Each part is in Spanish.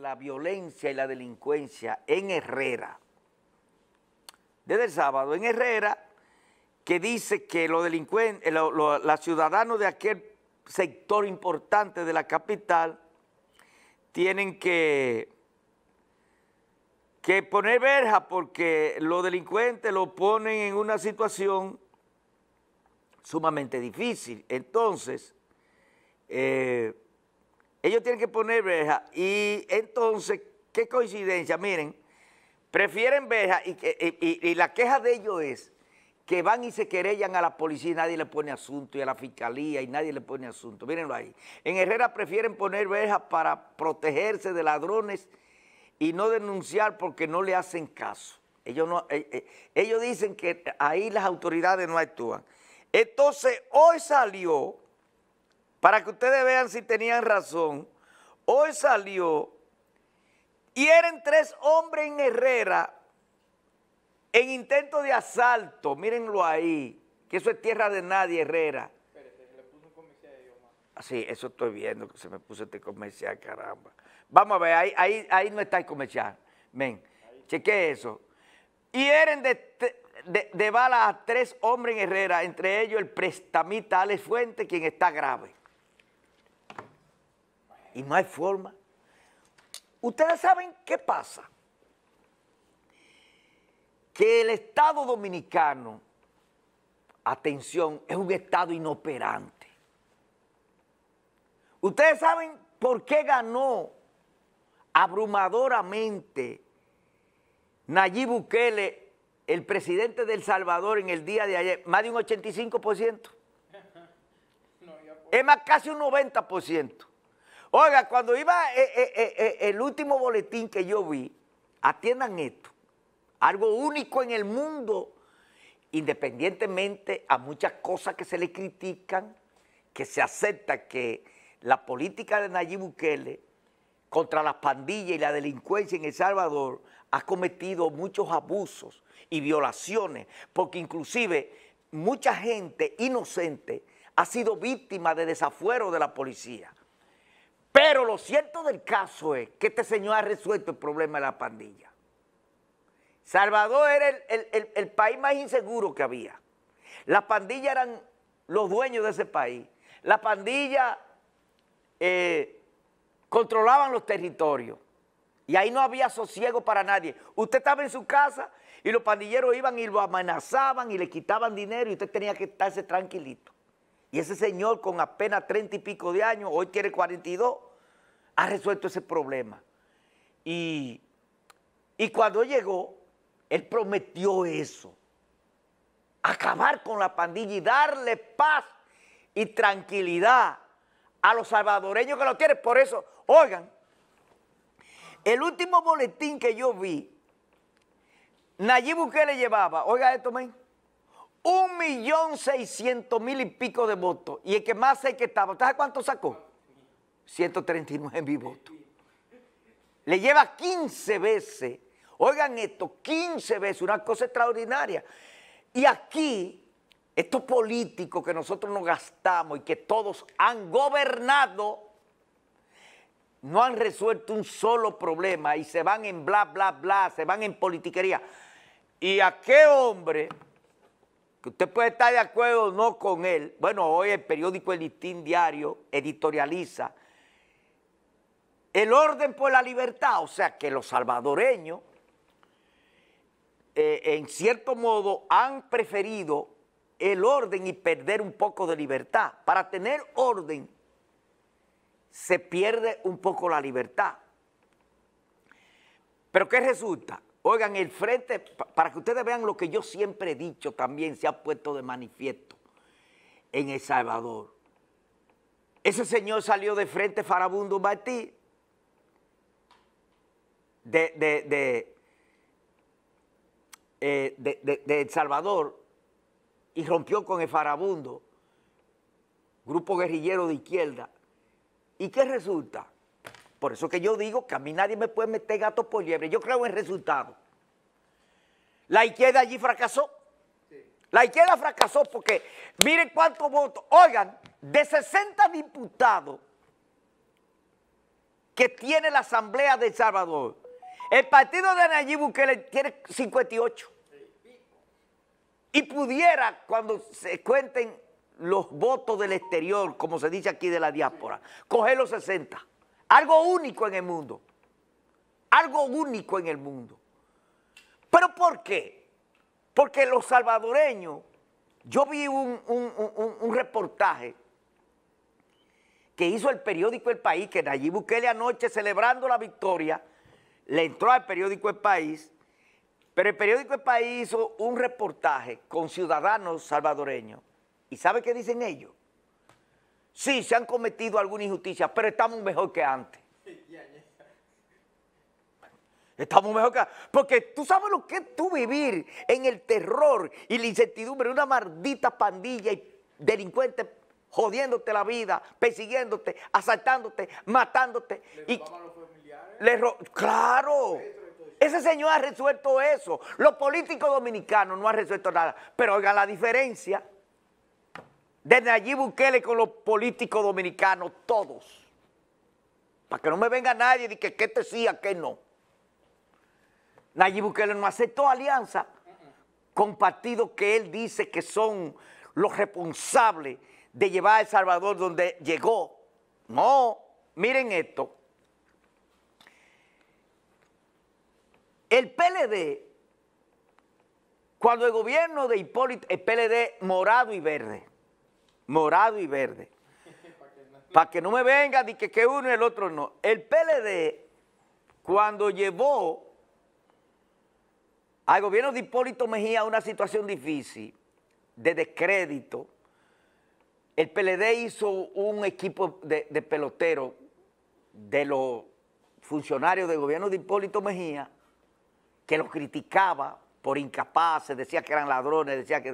la violencia y la delincuencia en Herrera. Desde el sábado, en Herrera, que dice que los delincuentes, eh, los, ciudadanos de aquel sector importante de la capital tienen que, que poner verja porque los delincuentes lo ponen en una situación sumamente difícil. Entonces, eh, ellos tienen que poner verja y entonces, qué coincidencia, miren, prefieren verja y, la queja de ellos es que van y se querellan a la policía y nadie le pone asunto, y a la fiscalía y nadie le pone asunto. Mírenlo ahí. En Herrera prefieren poner verjas para protegerse de ladrones y no denunciar porque no le hacen caso. Ellos, no, eh, eh, ellos dicen que ahí las autoridades no actúan. Entonces, hoy salió para que ustedes vean si tenían razón, hoy salió y eran tres hombres en Herrera en intento de asalto, mírenlo ahí, que eso es tierra de nadie, Herrera. le puso un ah, Sí, eso estoy viendo, que se me puso este comercial, caramba. Vamos a ver, ahí, ahí, no está el comercial. Ven, cheque eso. Y eran de, de, bala a tres hombres en Herrera, entre ellos el prestamita Alex Fuente, quien está grave y no hay forma. Ustedes saben qué pasa. Que el Estado dominicano, atención, es un Estado inoperante. Ustedes saben por qué ganó abrumadoramente Nayib Bukele, el presidente del Salvador, en el día de ayer, más de un 85%. Es más, casi un 90%. Oiga, cuando iba eh, eh, eh, el último boletín que yo vi, atiendan esto, algo único en el mundo, independientemente a muchas cosas que se le critican, que se acepta que la política de Nayib Bukele contra las pandillas y la delincuencia en El Salvador ha cometido muchos abusos y violaciones, porque inclusive mucha gente inocente ha sido víctima de desafuero de la policía. Pero lo cierto del caso es que este señor ha resuelto el problema de la pandilla. Salvador era el, país más inseguro que había. Las pandillas eran los dueños de ese país. Las pandillas eh, controlaban los territorios. Y ahí no había sosiego para nadie. Usted estaba en su casa y los pandilleros iban y lo amenazaban y le quitaban dinero y usted tenía que estarse tranquilito. Y ese señor con apenas treinta y pico de años, hoy tiene 42, ha resuelto ese problema. Y, cuando llegó, él prometió eso, acabar con la pandilla y darle paz y tranquilidad a los salvadoreños que lo quieren. Por eso, oigan, el último boletín que yo vi, Nayib le llevaba, oiga esto, men, un millón seiscientos mil y pico de votos. Y el que más sé que estaba, sabe cuánto sacó? 139 mil votos. Le lleva 15 veces, oigan esto, 15 veces, una cosa extraordinaria. Y aquí, estos políticos que nosotros nos gastamos y que todos han gobernado, no han resuelto un solo problema y se van en bla, bla, bla, se van en politiquería. Y a qué hombre que usted puede estar de acuerdo o no con él, bueno, hoy el periódico El Listín Diario editorializa el orden por la libertad, o sea que los salvadoreños eh, en cierto modo han preferido el orden y perder un poco de libertad. Para tener orden se pierde un poco la libertad. Pero ¿qué resulta? Oigan, el frente, para que ustedes vean lo que yo siempre he dicho, también se ha puesto de manifiesto en El Salvador. Ese señor salió de frente Farabundo Martí, de, de eh, El Salvador, y rompió con el Farabundo, grupo guerrillero de izquierda. ¿Y qué resulta? Por eso que yo digo que a mí nadie me puede meter gato por liebre. Yo creo en resultado. La izquierda allí fracasó. La izquierda fracasó porque miren cuántos votos. Oigan, de 60 diputados que tiene la Asamblea de El Salvador, el partido de Nayib Bukele tiene 58. Y pudiera, cuando se cuenten los votos del exterior, como se dice aquí de la diáspora, coger los 60. Algo único en el mundo. Algo único en el mundo. ¿Pero por qué? Porque los salvadoreños, yo vi un, reportaje que hizo el periódico El País, que Nayib Bukele anoche celebrando la victoria, le entró al periódico El País, pero el periódico El País hizo un reportaje con ciudadanos salvadoreños. ¿Y sabe qué dicen ellos? Sí, se han cometido alguna injusticia, pero estamos mejor que antes. Estamos mejor que antes. Porque tú sabes lo que es tú vivir en el terror y la incertidumbre, De una maldita pandilla y delincuentes jodiéndote la vida, persiguiéndote, asaltándote, matándote. Le y a los familiares. claro. Ese señor ha resuelto eso. Los políticos dominicanos no han resuelto nada. Pero oigan la diferencia. De allí Bukele con los políticos dominicanos, todos. Para que no me venga nadie y que, qué te sí, qué no. Nayib Bukele no aceptó alianza con partidos que él dice que son los responsables de llevar a El Salvador donde llegó. No, miren esto. El PLD, cuando el gobierno de Hipólito, el PLD morado y verde, morado y verde. Para que no me venga de que, que uno y el otro no. El PLD, cuando llevó al gobierno de Hipólito Mejía a una situación difícil, de descrédito, el PLD hizo un equipo de, de peloteros de los funcionarios del gobierno de Hipólito Mejía que los criticaba por incapaces, decía que eran ladrones, decía que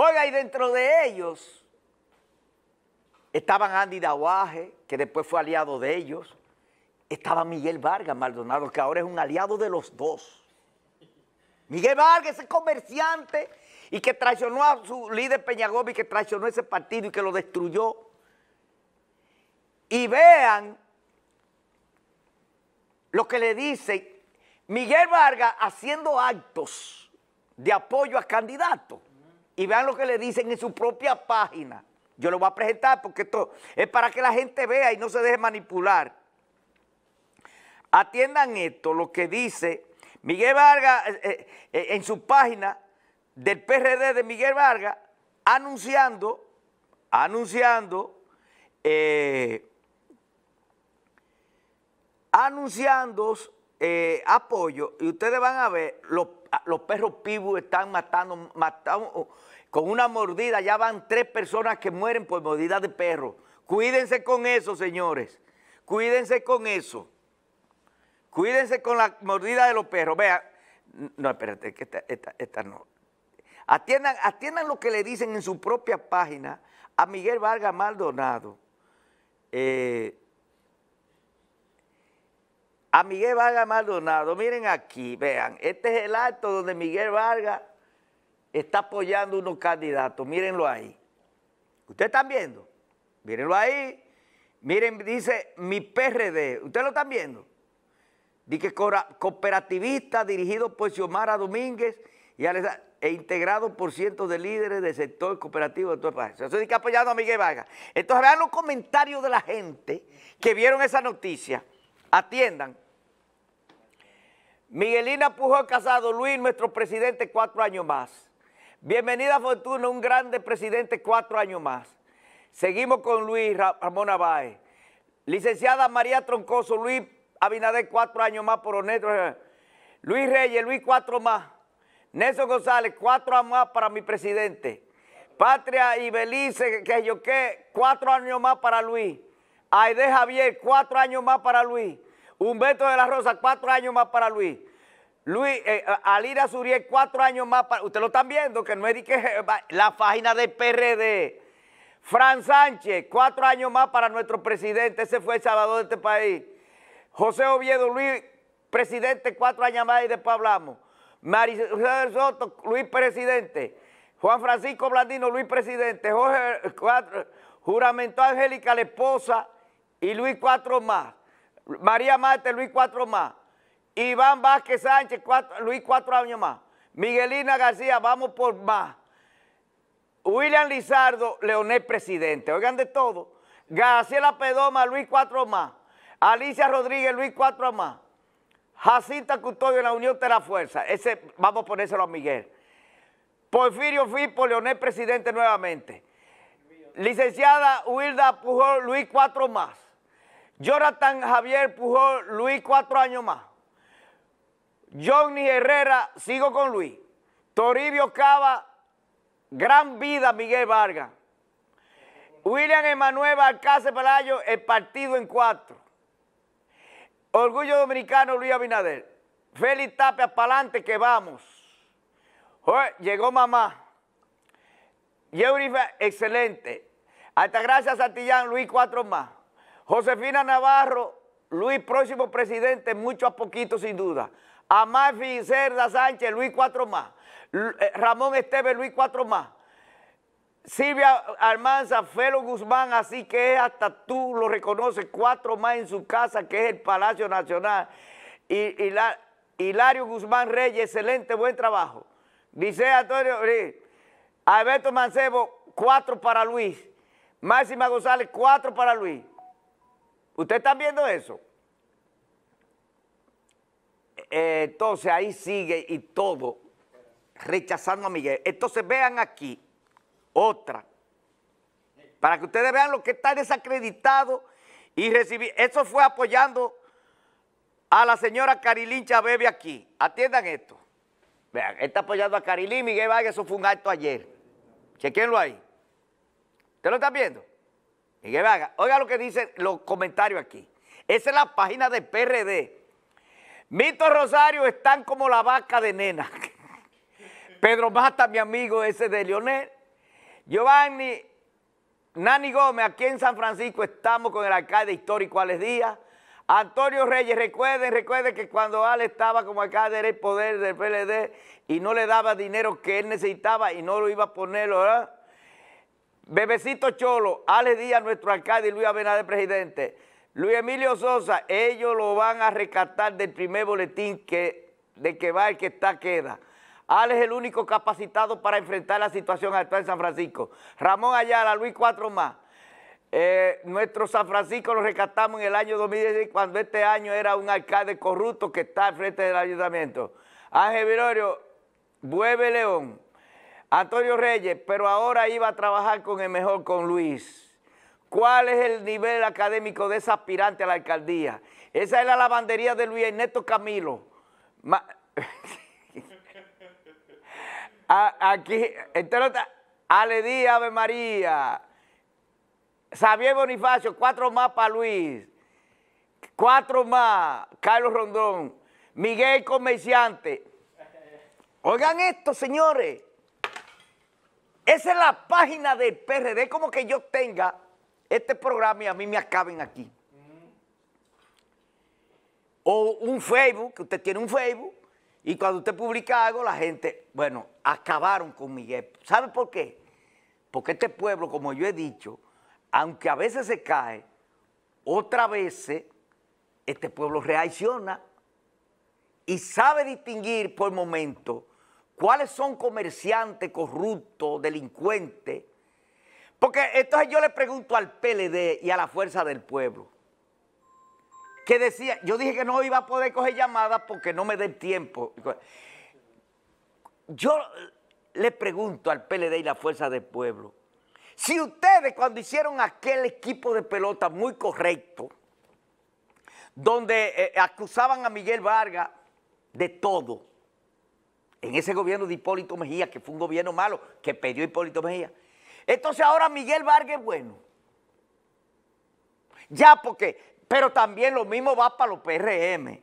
Oiga, y dentro de ellos estaban Andy Dawaje, que después fue aliado de ellos. Estaba Miguel Vargas Maldonado, que ahora es un aliado de los dos. Miguel Vargas, ese comerciante, y que traicionó a su líder Peñagobi, que traicionó ese partido y que lo destruyó. Y vean lo que le dice Miguel Vargas haciendo actos de apoyo a candidatos y vean lo que le dicen en su propia página. Yo lo voy a presentar porque esto es para que la gente vea y no se deje manipular. Atiendan esto, lo que dice Miguel Vargas eh, eh, eh, en su página del PRD de Miguel Vargas, anunciando, anunciando, anunciando apoyo, y ustedes van a ver los los perros pibos están matando, matando, con una mordida ya van tres personas que mueren por mordida de perro. Cuídense con eso, señores. Cuídense con eso. Cuídense con la mordida de los perros. Vean, no, espérate, que esta, no. Atiendan, atiendan, lo que le dicen en su propia página a Miguel Vargas Maldonado. Eh, a Miguel Vargas Maldonado. Miren aquí, vean, este es el acto donde Miguel Vargas está apoyando a unos candidatos, mírenlo ahí. ¿Ustedes están viendo? Mírenlo ahí. Miren, dice mi PRD, ¿ustedes lo están viendo? Dice cooperativista dirigido por Xiomara Domínguez y e integrado por cientos de líderes del sector cooperativo de todo el país. Eso dice que apoyando a Miguel Vargas. Entonces vean los comentarios de la gente que vieron esa noticia. Atiendan. Miguelina Pujol Casado, Luis, nuestro presidente, cuatro años más. Bienvenida Fortuna, un grande presidente, cuatro años más. Seguimos con Luis Ramón Abáez. Licenciada María Troncoso, Luis Abinader, cuatro años más por honesto. Luis Reyes, Luis, cuatro más. Nelson González, cuatro más para mi presidente. Patria y Belice, que yo qué, cuatro años más para Luis. Aide Javier, cuatro años más para Luis. Humberto de la Rosa, cuatro años más para Luis. Luis, eh, eh, Alira Suriel, cuatro años más para... Ustedes lo están viendo, que no es eh, la página de PRD. Fran Sánchez, cuatro años más para nuestro presidente. Ese fue el salvador de este país. José Oviedo, Luis, presidente, cuatro años más y después hablamos. Marisol Soto, Luis, presidente. Juan Francisco Blandino, Luis, presidente. Jorge, cuatro, juramento Angélica, la esposa y Luis cuatro más. María Marte, Luis cuatro más. Iván Vázquez Sánchez, Luis cuatro años más. Miguelina García, vamos por más. William Lizardo, Leonel presidente. Oigan de todo. Graciela Pedoma, Luis cuatro más. Alicia Rodríguez, Luis cuatro más. Jacinta Custodio, la Unión de la Fuerza. Ese, vamos a ponérselo a Miguel. Porfirio Fipo, Leonel presidente nuevamente. Licenciada Hilda Pujol, Luis cuatro más. Jonathan Javier Pujol, Luis cuatro años más. Johnny Herrera, sigo con Luis. Toribio Cava, gran vida Miguel Vargas. William Emanuel Alcácer Pelayo, el partido en cuatro. Orgullo Dominicano, Luis Abinader. Félix Tapia, pa'lante que vamos. llegó mamá. Yeurifa, excelente. Hasta gracias Santillán, Luis cuatro más. Josefina Navarro, Luis próximo presidente, mucho a poquito sin duda. Amalfi Cerda Sánchez, Luis cuatro más. Eh, Ramón Esteves, Luis cuatro más. Silvia Armanza, Felo Guzmán, así que hasta tú lo reconoces, cuatro más en su casa, que es el Palacio Nacional. Y, Hilario Guzmán Reyes, excelente, buen trabajo. Dice Antonio, Alberto Mancebo, cuatro para Luis. Máxima González, cuatro para Luis. ¿Ustedes están viendo eso? Eh, entonces ahí sigue y todo rechazando a Miguel. Entonces vean aquí otra, para que ustedes vean lo que está desacreditado y recibir. Eso fue apoyando a la señora Carilín Chabebe aquí. Atiendan esto. Vean, está apoyando a Carilín, Miguel Vargas, eso fue un acto ayer. Chequenlo ahí. ¿Ustedes lo están viendo? oiga lo que dicen los comentarios aquí. Esa es la página de PRD. Mito Rosario están como la vaca de nena. Pedro Mata, mi amigo ese de Leonel. Giovanni Nani Gómez, aquí en San Francisco estamos con el alcalde histórico Alex Díaz. Antonio Reyes, recuerden, recuerden que cuando Ale estaba como alcalde del poder del PLD y no le daba dinero que él necesitaba y no lo iba a poner, ¿verdad? Bebecito Cholo, Alex Díaz, nuestro alcalde, y Luis de presidente. Luis Emilio Sosa, ellos lo van a rescatar del primer boletín que, de que va el que está queda. Alex es el único capacitado para enfrentar la situación actual en San Francisco. Ramón Ayala, Luis Cuatro más. Eh, nuestro San Francisco lo rescatamos en el año 2016 cuando este año era un alcalde corrupto que está al frente del ayuntamiento. Ángel Vilorio, vuelve León. Antonio Reyes, pero ahora iba a trabajar con el mejor, con Luis. ¿Cuál es el nivel académico de esa aspirante a la alcaldía? Esa es la lavandería de Luis Ernesto Camilo. Aquí, entonces, este Ale Ave María, Xavier Bonifacio, cuatro más para Luis, cuatro más, Carlos Rondón, Miguel Comerciante. Oigan esto, señores. Esa es la página del PRD, como que yo tenga este programa y a mí me acaben aquí. O un Facebook, que usted tiene un Facebook, y cuando usted publica algo, la gente, bueno, acabaron con Miguel. ¿Sabe por qué? Porque este pueblo, como yo he dicho, aunque a veces se cae, otra vez este pueblo reacciona y sabe distinguir por momentos cuáles son comerciantes corruptos, delincuentes. Porque entonces yo le pregunto al PLD y a la Fuerza del Pueblo, que decía, yo dije que no iba a poder coger llamadas porque no me dé tiempo. Yo le pregunto al PLD y la Fuerza del Pueblo, si ustedes cuando hicieron aquel equipo de pelota muy correcto, donde eh, eh, acusaban a Miguel Vargas de todo, en ese gobierno de Hipólito Mejía, que fue un gobierno malo, que perdió Hipólito Mejía. Entonces ahora Miguel Vargas, bueno, ya porque, pero también lo mismo va para los PRM,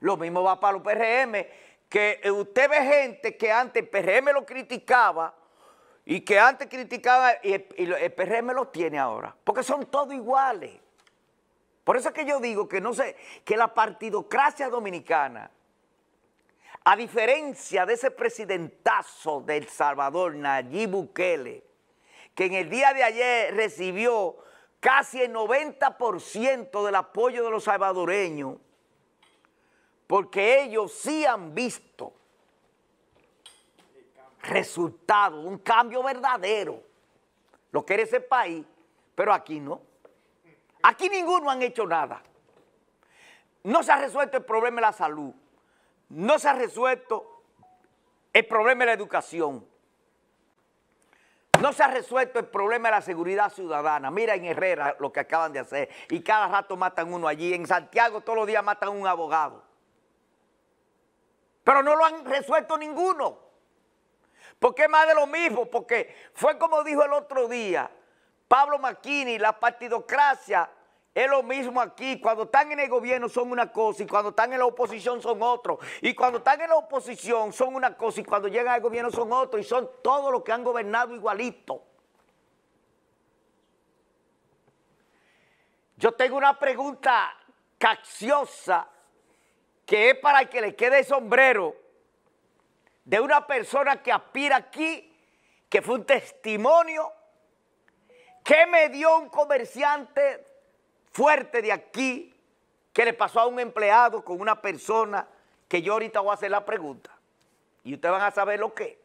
lo mismo va para los PRM, que usted ve gente que antes el PRM lo criticaba y que antes criticaba y el, PRM lo tiene ahora, porque son todos iguales. Por eso es que yo digo que no sé, que la partidocracia dominicana a diferencia de ese presidentazo del Salvador, Nayib Bukele, que en el día de ayer recibió casi el 90% del apoyo de los salvadoreños, porque ellos sí han visto resultados, un cambio verdadero, lo que era ese país, pero aquí no. Aquí ninguno han hecho nada. No se ha resuelto el problema de la salud no se ha resuelto el problema de la educación. No se ha resuelto el problema de la seguridad ciudadana. Mira en Herrera lo que acaban de hacer. Y cada rato matan uno allí. En Santiago todos los días matan un abogado. Pero no lo han resuelto ninguno. Porque es más de lo mismo. Porque fue como dijo el otro día Pablo Maquini, la partidocracia es lo mismo aquí, cuando están en el gobierno son una cosa y cuando están en la oposición son otro. Y cuando están en la oposición son una cosa y cuando llegan al gobierno son otro. Y son todos los que han gobernado igualito. Yo tengo una pregunta caxiosa que es para que le quede el sombrero de una persona que aspira aquí, que fue un testimonio que me dio un comerciante fuerte de aquí que le pasó a un empleado con una persona que yo ahorita voy a hacer la pregunta. Y ustedes van a saber lo que